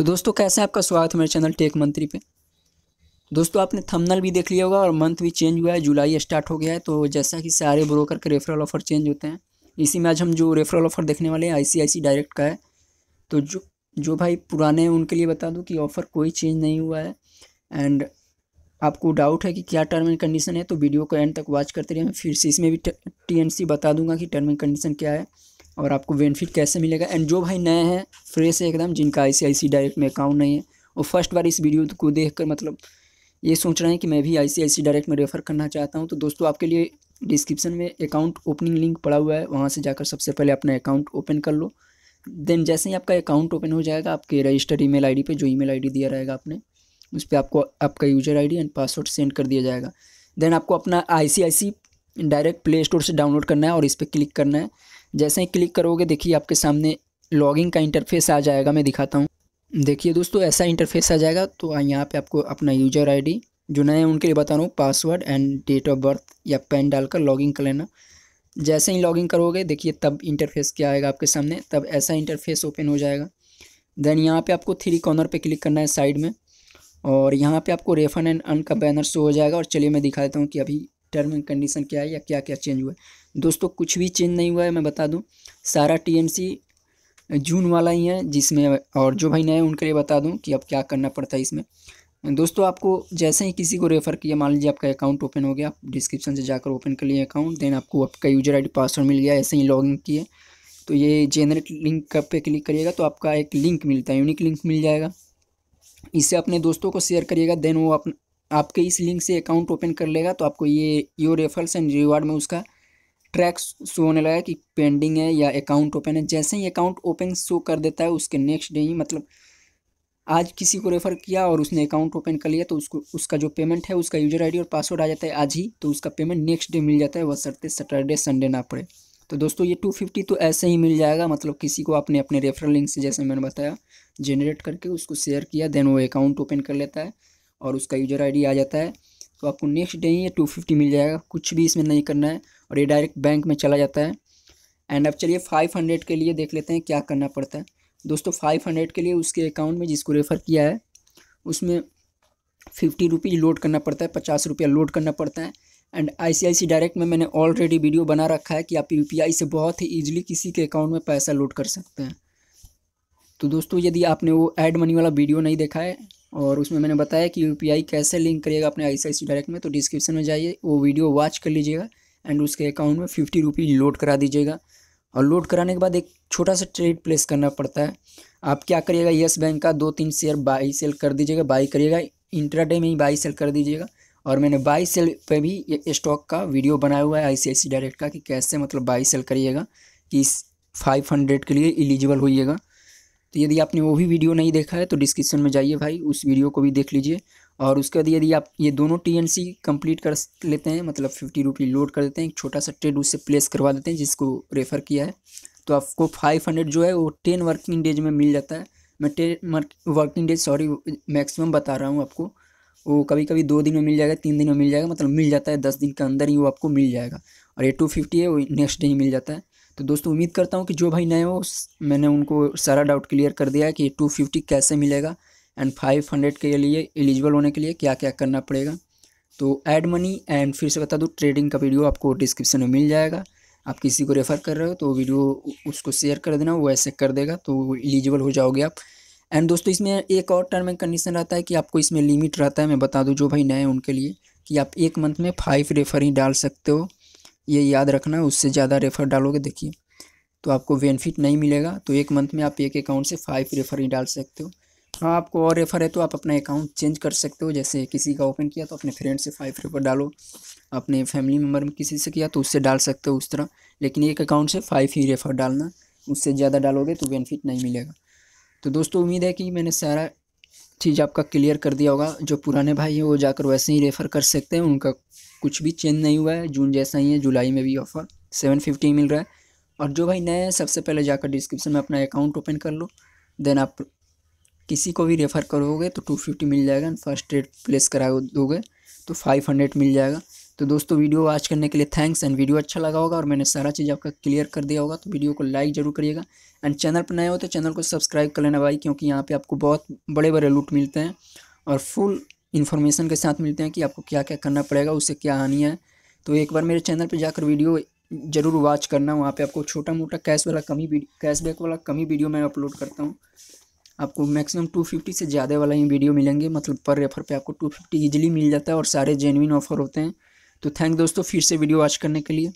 तो दोस्तों कैसे हैं आपका स्वागत है मेरे चैनल टेक मंत्री पे दोस्तों आपने थंबनेल भी देख लिया होगा और मंथ भी चेंज हुआ है जुलाई स्टार्ट हो गया है तो जैसा कि सारे ब्रोकर के रेफरल ऑफ़र चेंज होते हैं इसी में आज हम जो रेफरल ऑफ़र देखने वाले हैं सी डायरेक्ट का है तो जो जो भाई पुराने हैं उनके लिए बता दूँ कि ऑफ़र कोई चेंज नहीं हुआ है एंड आपको डाउट है कि क्या टर्म एंड कंडीशन है तो वीडियो को एंड तक वॉच करते रहें फिर से इसमें भी टी बता दूंगा कि टर्म एंड कंडीशन क्या है और आपको बेनिफिट कैसे मिलेगा एंड जो भाई नए हैं फ्रेश है एकदम जिनका आई डायरेक्ट में अकाउंट नहीं है वो फर्स्ट बार इस वीडियो को देख कर मतलब ये सोच रहे हैं कि मैं भी आई डायरेक्ट में रेफ़र करना चाहता हूँ तो दोस्तों आपके लिए डिस्क्रिप्शन में अकाउंट ओपनिंग लिंक पड़ा हुआ है वहाँ से जाकर सबसे पहले अपना अकाउंट ओपन कर लो देन जैसे ही आपका अकाउंट ओपन हो जाएगा आपके रजिस्टर्ड ईमेल आईडी पे जो ईमेल आईडी दिया रहेगा आपने उस पर आपको आपका user ID and password send कर दिया जाएगा देन आपको अपना आईसीआईसी डायरेक्ट प्ले स्टोर से डाउनलोड करना है और इस पर क्लिक करना है जैसे ही क्लिक करोगे देखिए आपके सामने लॉगिंग का इंटरफेस आ जाएगा मैं दिखाता हूँ देखिए दोस्तों ऐसा इंटरफेस आ जाएगा तो यहाँ पे आपको अपना यूजर आईडी जो नए उनके लिए बता रहा हूँ password and date of birth या पेन डालकर लॉगिन कर लेना जैसे ही लॉगिन करोगे देखिए तब इंटरफेस क्या आएगा आपके सामने तब ऐसा इंटरफेस ओपन हो जाएगा देन यहाँ पर आपको थ्री कॉर्नर पर क्लिक करना है साइड में और यहाँ पर आपको रेफन एंड अन का बैनर शो हो जाएगा और चलिए मैं दिखा देता हूँ कि अभी टर्म एंड कंडीशन क्या है या क्या क्या चेंज हुआ है दोस्तों कुछ भी चेंज नहीं हुआ है मैं बता दूं सारा टीएमसी जून वाला ही है जिसमें और जो भाई नए हैं उनके लिए बता दूं कि अब क्या करना पड़ता है इसमें दोस्तों आपको जैसे ही किसी को रेफ़र किया मान लीजिए आपका अकाउंट ओपन हो गया आप डिस्क्रिप्शन से जाकर ओपन कर लिए अकाउंट देन आपको आपका यूजर आईडी पासवर्ड मिल गया ऐसे ही लॉग इन किए तो ये जेनरेट लिंक पे क्लिक करिएगा तो आपका एक लिंक मिलता है यूनिक लिंक मिल जाएगा इसे अपने दोस्तों को शेयर करिएगा देन वो अपन आपके इस लिंक से अकाउंट ओपन कर लेगा तो आपको ये योर रेफरल्स एंड रिवार्ड में उसका ट्रैक शो होने लगा कि पेंडिंग है या अकाउंट ओपन है जैसे ही अकाउंट ओपन शो कर देता है उसके नेक्स्ट डे ही मतलब आज किसी को रेफ़र किया और उसने अकाउंट ओपन कर लिया तो उसको उसका जो पेमेंट है उसका यूजर आईडी और पासवर्ड आ जाता है आज ही तो उसका पेमेंट नेक्स्ट डे मिल जाता है वह सरते सैटरडे संडे ना पड़े तो दोस्तों ये टू फिफ्टी तो ऐसे ही मिल जाएगा मतलब किसी को आपने अपने रेफरल लिंक से जैसे मैंने बताया जनरेट करके उसको शेयर किया देन वो अकाउंट ओपन कर लेता है और उसका यूजर आई आ जाता है तो आपको नेक्स्ट डे ही ये टू फिफ्टी मिल जाएगा कुछ भी इसमें नहीं करना है और ये डायरेक्ट बैंक में चला जाता है एंड अब चलिए फाइव हंड्रेड के लिए देख लेते हैं क्या करना पड़ता है दोस्तों फाइव हंड्रेड के लिए उसके अकाउंट में जिसको रेफ़र किया है उसमें फिफ्टी रुपीज़ लोड करना पड़ता है पचास रुपया लोड करना पड़ता है एंड सी डायरेक्ट में मैंने ऑलरेडी वीडियो बना रखा है कि आप आई से बहुत ही ईजिली किसी के अकाउंट में पैसा लोड कर सकते हैं तो दोस्तों यदि आपने वो एड मनी वाला वीडियो नहीं देखा है और उसमें मैंने बताया कि आई कैसे लिंक करिएगा अपने सी डायरेक्ट में तो डिस्क्रिप्शन में जाइए वो वीडियो वॉच कर लीजिएगा एंड उसके अकाउंट में फिफ्टी रुपीज़ लोड करा दीजिएगा और लोड कराने के बाद एक छोटा सा ट्रेड प्लेस करना पड़ता है आप क्या करिएगा येस बैंक का दो तीन शेयर बाई सेल कर दीजिएगा बाई करिएगा इंट्राडे में ही बाई सेल कर दीजिएगा और मैंने बाई सेल पे भी स्टॉक का वीडियो बनाया हुआ है आईसीआईसी डायरेक्ट का कि कैसे मतलब बाई सेल करिएगा कि इस फाइव हंड्रेड के लिए एलिजिबल होइएगा तो यदि आपने वो भी वीडियो नहीं देखा है तो डिस्क्रिप्शन में जाइए भाई उस वीडियो को भी देख लीजिए और उसके बाद यदि आप ये दोनों टीएनसी कंप्लीट कर लेते हैं मतलब फिफ्टी रुपी लोड कर देते हैं एक छोटा सा ट्रेड उससे प्लेस करवा देते हैं जिसको रेफ़र किया है तो आपको फाइव हंड्रेड जो है वो टेन वर्किंग डेज में मिल जाता है मैं ten working days sorry maximum बता रहा हूँ आपको वो कभी कभी दो दिन में मिल जाएगा तीन दिन में मिल जाएगा मतलब मिल जाता है दस दिन के अंदर ही वो आपको मिल जाएगा और ये टू फिफ्टी है वो नेक्स्ट डे ही मिल जाता है तो दोस्तों उम्मीद करता हूँ कि जो भाई नए हो मैंने उनको सारा डाउट क्लियर कर दिया है कि टू फिफ्टी कैसे मिलेगा एंड फाइव हंड्रेड के लिए एलिजिबल होने के लिए क्या क्या करना पड़ेगा तो ऐड मनी एंड फिर से बता दूँ ट्रेडिंग का वीडियो आपको डिस्क्रिप्शन में मिल जाएगा आप किसी को रेफ़र कर रहे हो तो वीडियो उसको शेयर कर देना वो ऐसे कर देगा तो एलिजिबल हो जाओगे आप एंड दोस्तों इसमें एक और टर्म एंड कंडीशन रहता है कि आपको इसमें लिमिट रहता है मैं बता दूँ जो भाई नए हैं उनके लिए कि आप एक मंथ में फाइव रेफ़र ही डाल सकते हो ये याद रखना उससे ज़्यादा रेफ़र डालोगे देखिए तो आपको बेनिफिट नहीं मिलेगा तो एक मंथ में आप एक अकाउंट से फाइव रेफ़र ही डाल सकते हो हाँ आपको और रेफर है तो आप अपना अकाउंट चेंज कर सकते हो जैसे किसी का ओपन किया तो अपने फ्रेंड से फाइव रेफर डालो अपने फैमिली मेम्बर में किसी से किया तो उससे डाल सकते हो उस तरह लेकिन एक अकाउंट से फाइव ही रेफर डालना उससे ज़्यादा डालोगे तो बेनिफिट नहीं मिलेगा तो दोस्तों उम्मीद है कि मैंने सारा चीज़ आपका क्लियर कर दिया होगा जो पुराने भाई हैं वो जाकर वैसे ही रेफ़र कर सकते हैं उनका कुछ भी चेंज नहीं हुआ है जून जैसा ही है जुलाई में भी ऑफ़र सेवन फिफ्टी मिल रहा है और जो भाई नए हैं सबसे पहले जाकर डिस्क्रिप्शन में अपना अकाउंट ओपन कर लो देन आप किसी को भी रेफ़र करोगे तो टू फिफ्टी मिल जाएगा फर्स्ट एड प्लेस करा दोगे तो फाइव हंड्रेड मिल जाएगा तो दोस्तों वीडियो वॉच करने के लिए थैंक्स एंड वीडियो अच्छा लगा होगा और मैंने सारा चीज़ आपका क्लियर कर दिया होगा तो वीडियो को लाइक जरूर करिएगा एंड चैनल पर नए हो तो चैनल को सब्सक्राइब कर लेना भाई क्योंकि यहाँ पर आपको बहुत बड़े बड़े लूट मिलते हैं और फुल इन्फॉर्मेशन के साथ मिलते हैं कि आपको क्या क्या करना पड़ेगा उससे क्या हानि है तो एक बार मेरे चैनल पर जाकर वीडियो ज़रूर वॉच करना वहाँ पर आपको छोटा मोटा कैश वाला कमी कैशबैक वाला कमी वीडियो मैं अपलोड करता हूँ आपको मैक्सिमम 250 से ज़्यादा वाला ही वीडियो मिलेंगे मतलब पर रेफर पे आपको 250 इजीली मिल जाता है और सारे जेनविन ऑफर होते हैं तो थैंक दोस्तों फिर से वीडियो वॉच करने के लिए